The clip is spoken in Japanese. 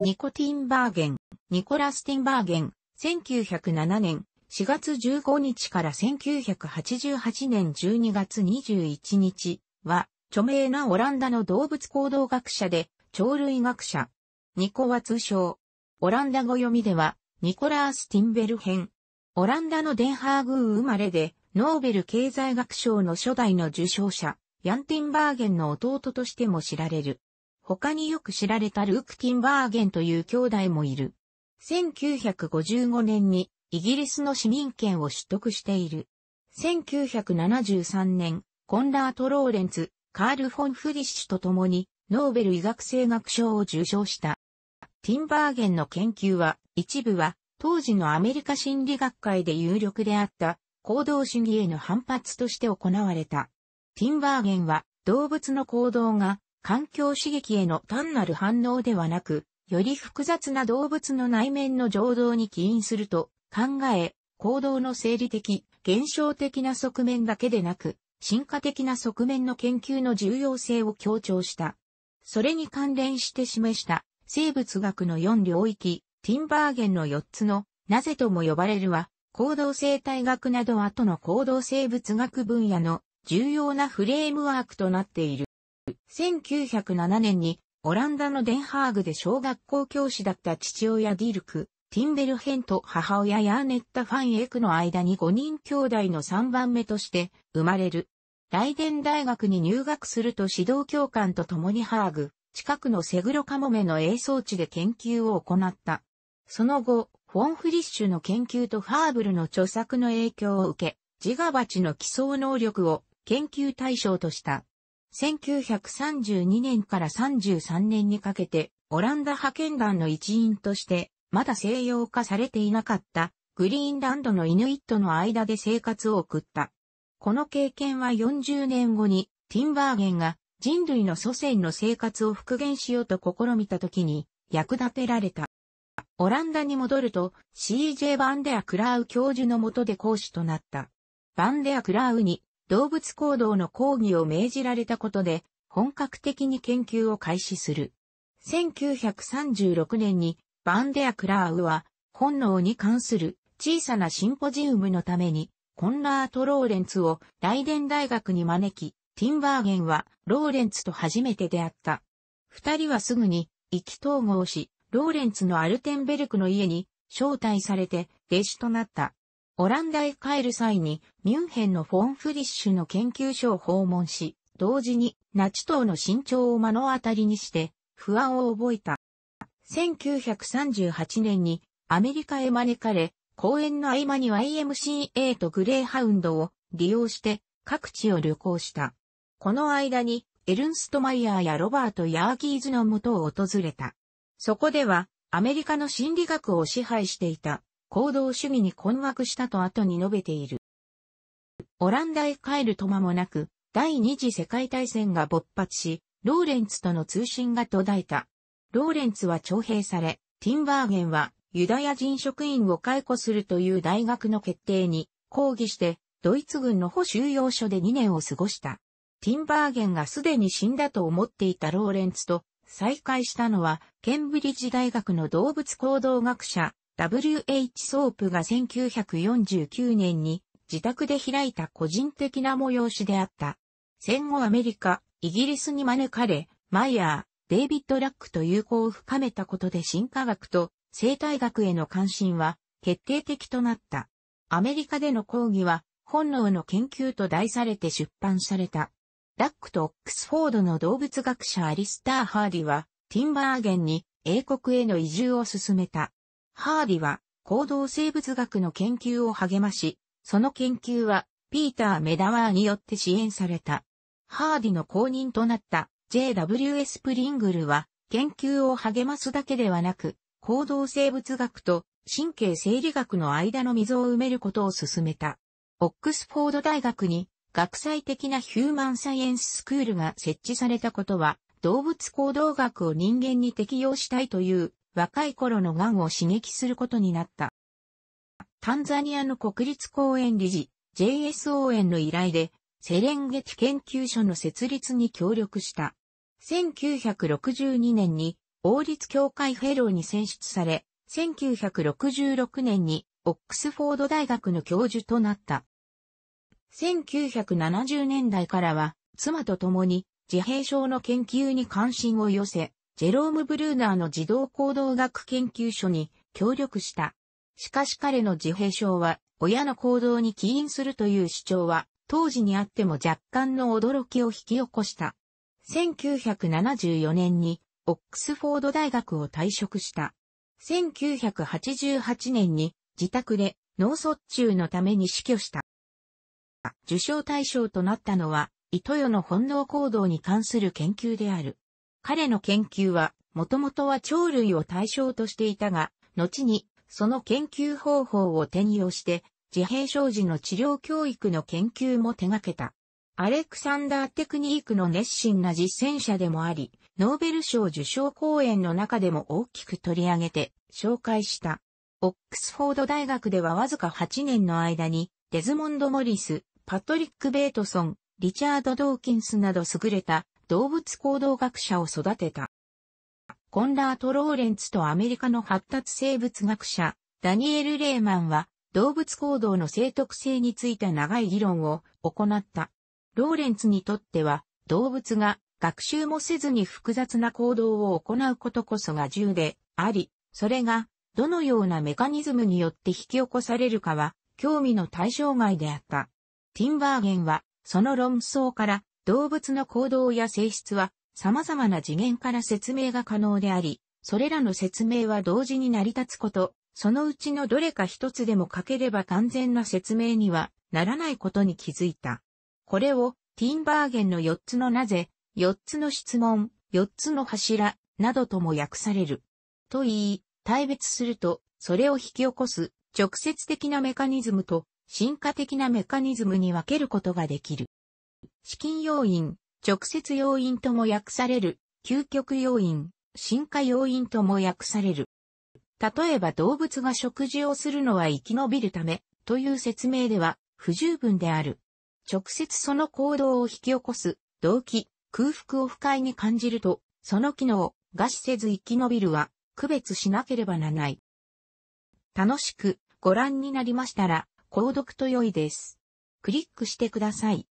ニコティンバーゲン、ニコラスティンバーゲン、1907年4月15日から1988年12月21日は、著名なオランダの動物行動学者で、鳥類学者。ニコは通称。オランダ語読みでは、ニコラース・ティンベル編。オランダのデンハーグー生まれで、ノーベル経済学賞の初代の受賞者、ヤン・ティンバーゲンの弟としても知られる。他によく知られたルーク・ィンバーゲンという兄弟もいる。1955年にイギリスの市民権を取得している。1973年、コンラート・ローレンツ、カール・フォン・フリッシュと共にノーベル医学生学賞を受賞した。ティンバーゲンの研究は、一部は当時のアメリカ心理学会で有力であった行動主義への反発として行われた。ティンバーゲンは動物の行動が環境刺激への単なる反応ではなく、より複雑な動物の内面の情動に起因すると考え、行動の生理的、現象的な側面だけでなく、進化的な側面の研究の重要性を強調した。それに関連して示した生物学の4領域、ティンバーゲンの4つの、なぜとも呼ばれるは、行動生態学など後の行動生物学分野の重要なフレームワークとなっている。1907年にオランダのデンハーグで小学校教師だった父親ディルク、ティンベルヘンと母親ヤーネッタ・ファン・エクの間に5人兄弟の3番目として生まれる。ライデン大学に入学すると指導教官と共にハーグ、近くのセグロカモメの映像地で研究を行った。その後、フォン・フリッシュの研究とファーブルの著作の影響を受け、自我鉢の基礎能力を研究対象とした。1932年から33年にかけて、オランダ派遣団の一員として、まだ西洋化されていなかった、グリーンランドのイヌイットの間で生活を送った。この経験は40年後に、ティンバーゲンが人類の祖先の生活を復元しようと試みた時に役立てられた。オランダに戻ると CJ バンデア・クラウ教授のもとで講師となった。バンデア・クラウに動物行動の講義を命じられたことで、本格的に研究を開始する。1936年に、バンデア・クラーウは、本能に関する小さなシンポジウムのために、コンラート・ローレンツをライデン大学に招き、ティンバーゲンはローレンツと初めて出会った。二人はすぐに意気統合し、ローレンツのアルテンベルクの家に招待されて弟子となった。オランダへ帰る際に、ミュンヘンのフォン・フリッシュの研究所を訪問し、同時にナチ党の身長を目の当たりにして、不安を覚えた。1938年にアメリカへ招かれ、公演の合間に YMCA とグレーハウンドを利用して各地を旅行した。この間にエルンストマイヤーやロバート・ヤーギーズのもとを訪れた。そこではアメリカの心理学を支配していた行動主義に困惑したと後に述べている。オランダへ帰ると間もなく、第二次世界大戦が勃発し、ローレンツとの通信が途絶えた。ローレンツは徴兵され、ティンバーゲンはユダヤ人職員を解雇するという大学の決定に抗議して、ドイツ軍の保収容所で2年を過ごした。ティンバーゲンがすでに死んだと思っていたローレンツと再会したのは、ケンブリッジ大学の動物行動学者、WH ソープが1949年に自宅で開いた個人的な催しであった。戦後アメリカ、イギリスに招かれ、マイヤー、デイビッド・ラックと友好を深めたことで進化学と生態学への関心は決定的となった。アメリカでの講義は本能の研究と題されて出版された。ラックとオックスフォードの動物学者アリスター・ハーディは、ティンバーゲンに英国への移住を進めた。ハーディは行動生物学の研究を励まし、その研究はピーター・メダワーによって支援された。ハーディの後任となった JWS プリングルは研究を励ますだけではなく、行動生物学と神経生理学の間の溝を埋めることを進めた。オックスフォード大学に学際的なヒューマンサイエンススクールが設置されたことは、動物行動学を人間に適用したいという若い頃の癌を刺激することになった。タンザニアの国立公園理事、JSON の依頼で、セレンゲティ研究所の設立に協力した。1962年に王立協会フェローに選出され、1966年にオックスフォード大学の教授となった。1970年代からは妻と共に自閉症の研究に関心を寄せ、ジェローム・ブルーナーの児童行動学研究所に協力した。しかし彼の自閉症は親の行動に起因するという主張は当時にあっても若干の驚きを引き起こした。1974年にオックスフォード大学を退職した。1988年に自宅で脳卒中のために死去した。受賞対象となったのは、糸よの本能行動に関する研究である。彼の研究は、もともとは鳥類を対象としていたが、後に、その研究方法を転用して、自閉症児の治療教育の研究も手掛けた。アレクサンダーテクニークの熱心な実践者でもあり、ノーベル賞受賞講演の中でも大きく取り上げて紹介した。オックスフォード大学ではわずか8年の間に、デズモンド・モリス、パトリック・ベートソン、リチャード・ドーキンスなど優れた動物行動学者を育てた。コンラート・ローレンツとアメリカの発達生物学者、ダニエル・レーマンは、動物行動の正徳性について長い議論を行った。ローレンツにとっては、動物が学習もせずに複雑な行動を行うことこそが重であり、それがどのようなメカニズムによって引き起こされるかは興味の対象外であった。ティンバーゲンはその論争から動物の行動や性質は様々な次元から説明が可能であり、それらの説明は同時に成り立つこと、そのうちのどれか一つでも欠ければ完全な説明にはならないことに気づいた。これをティンバーゲンの4つのなぜ、4つの質問、4つの柱、などとも訳される。と言い、対別すると、それを引き起こす直接的なメカニズムと進化的なメカニズムに分けることができる。資金要因、直接要因とも訳される、究極要因、進化要因とも訳される。例えば動物が食事をするのは生き延びるため、という説明では不十分である。直接その行動を引き起こす、動機、空腹を不快に感じると、その機能、餓死せず生き延びるは、区別しなければならない。楽しくご覧になりましたら、購読と良いです。クリックしてください。